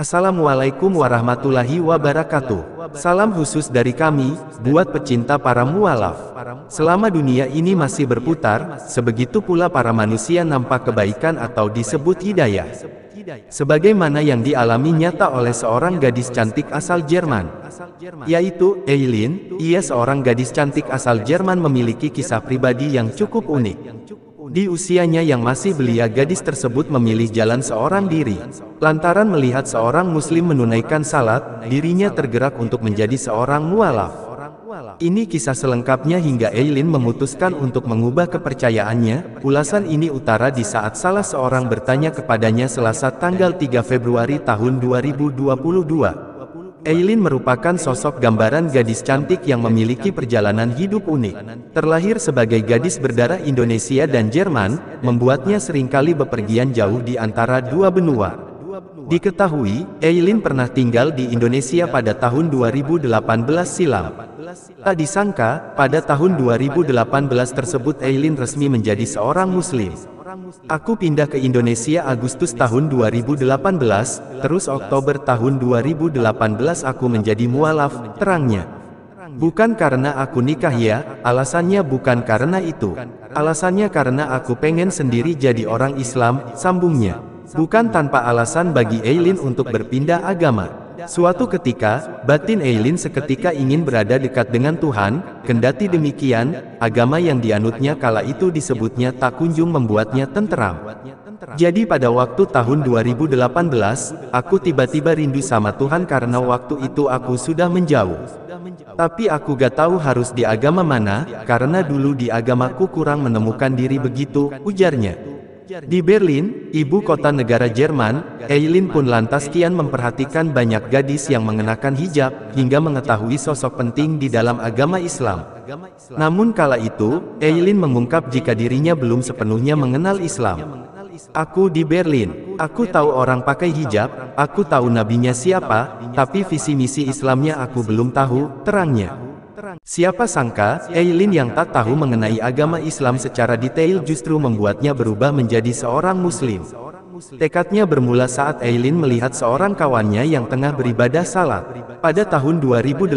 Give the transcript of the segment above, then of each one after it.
Assalamualaikum warahmatullahi wabarakatuh. Salam khusus dari kami, buat pecinta para mualaf. Selama dunia ini masih berputar, sebegitu pula para manusia nampak kebaikan atau disebut hidayah. Sebagaimana yang dialami nyata oleh seorang gadis cantik asal Jerman, yaitu Eileen, ia seorang gadis cantik asal Jerman memiliki kisah pribadi yang cukup unik. Di usianya yang masih belia gadis tersebut memilih jalan seorang diri. Lantaran melihat seorang muslim menunaikan salat, dirinya tergerak untuk menjadi seorang mualaf. Ini kisah selengkapnya hingga Eileen memutuskan untuk mengubah kepercayaannya. Ulasan ini utara di saat salah seorang bertanya kepadanya Selasa tanggal 3 Februari tahun 2022. Eileen merupakan sosok gambaran gadis cantik yang memiliki perjalanan hidup unik. Terlahir sebagai gadis berdarah Indonesia dan Jerman, membuatnya seringkali bepergian jauh di antara dua benua. Diketahui, Eileen pernah tinggal di Indonesia pada tahun 2018 silam. Tak disangka, pada tahun 2018 tersebut Eileen resmi menjadi seorang Muslim. Aku pindah ke Indonesia Agustus tahun 2018, terus Oktober tahun 2018 aku menjadi mualaf, terangnya. Bukan karena aku nikah ya, alasannya bukan karena itu. Alasannya karena aku pengen sendiri jadi orang Islam, sambungnya. Bukan tanpa alasan bagi Eileen untuk berpindah agama. Suatu ketika, batin Eileen seketika ingin berada dekat dengan Tuhan, kendati demikian, agama yang dianutnya kala itu disebutnya tak kunjung membuatnya tenteram. Jadi pada waktu tahun 2018, aku tiba-tiba rindu sama Tuhan karena waktu itu aku sudah menjauh. Tapi aku gak tahu harus di agama mana, karena dulu di agamaku kurang menemukan diri begitu, ujarnya. Di Berlin, ibu kota negara Jerman, Eileen pun lantas kian memperhatikan banyak gadis yang mengenakan hijab, hingga mengetahui sosok penting di dalam agama Islam. Namun kala itu, Eileen mengungkap jika dirinya belum sepenuhnya mengenal Islam. Aku di Berlin. Aku tahu orang pakai hijab, aku tahu nabinya siapa, tapi visi misi Islamnya aku belum tahu, terangnya. Siapa sangka, Eileen yang tak tahu mengenai agama Islam secara detail justru membuatnya berubah menjadi seorang muslim. Tekadnya bermula saat Eileen melihat seorang kawannya yang tengah beribadah salat. Pada tahun 2018,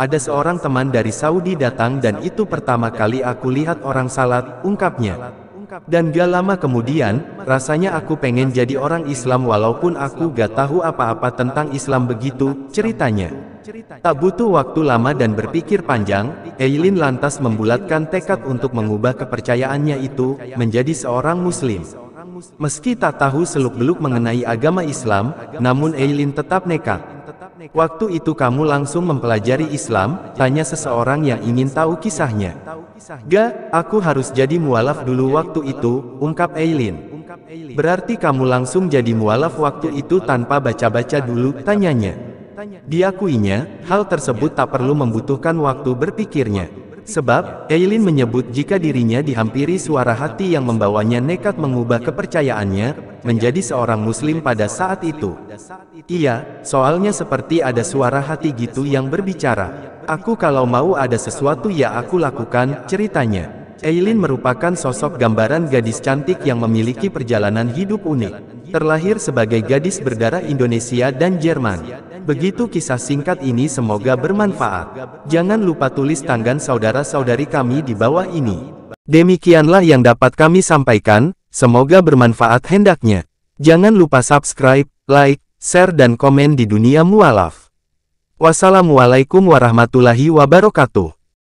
ada seorang teman dari Saudi datang dan itu pertama kali aku lihat orang salat, ungkapnya. Dan gak lama kemudian, rasanya aku pengen jadi orang Islam walaupun aku gak tahu apa-apa tentang Islam begitu, ceritanya. Tak butuh waktu lama dan berpikir panjang, Eileen lantas membulatkan tekad untuk mengubah kepercayaannya itu menjadi seorang muslim. Meski tak tahu seluk-beluk mengenai agama Islam, namun Eileen tetap nekat. Waktu itu kamu langsung mempelajari Islam, tanya seseorang yang ingin tahu kisahnya. Ga, aku harus jadi mualaf dulu waktu itu, ungkap Eileen. Berarti kamu langsung jadi mualaf waktu itu tanpa baca-baca dulu, tanyanya. Diakuinya, hal tersebut tak perlu membutuhkan waktu berpikirnya. Sebab, Eileen menyebut jika dirinya dihampiri suara hati yang membawanya nekat mengubah kepercayaannya, menjadi seorang muslim pada saat itu. Iya, soalnya seperti ada suara hati gitu yang berbicara. Aku kalau mau ada sesuatu ya aku lakukan, ceritanya. Eileen merupakan sosok gambaran gadis cantik yang memiliki perjalanan hidup unik. Terlahir sebagai gadis berdarah Indonesia dan Jerman. Begitu kisah singkat ini semoga bermanfaat. Jangan lupa tulis tanggan saudara-saudari kami di bawah ini. Demikianlah yang dapat kami sampaikan, semoga bermanfaat hendaknya. Jangan lupa subscribe, like, share dan komen di dunia mualaf. Wassalamualaikum warahmatullahi wabarakatuh.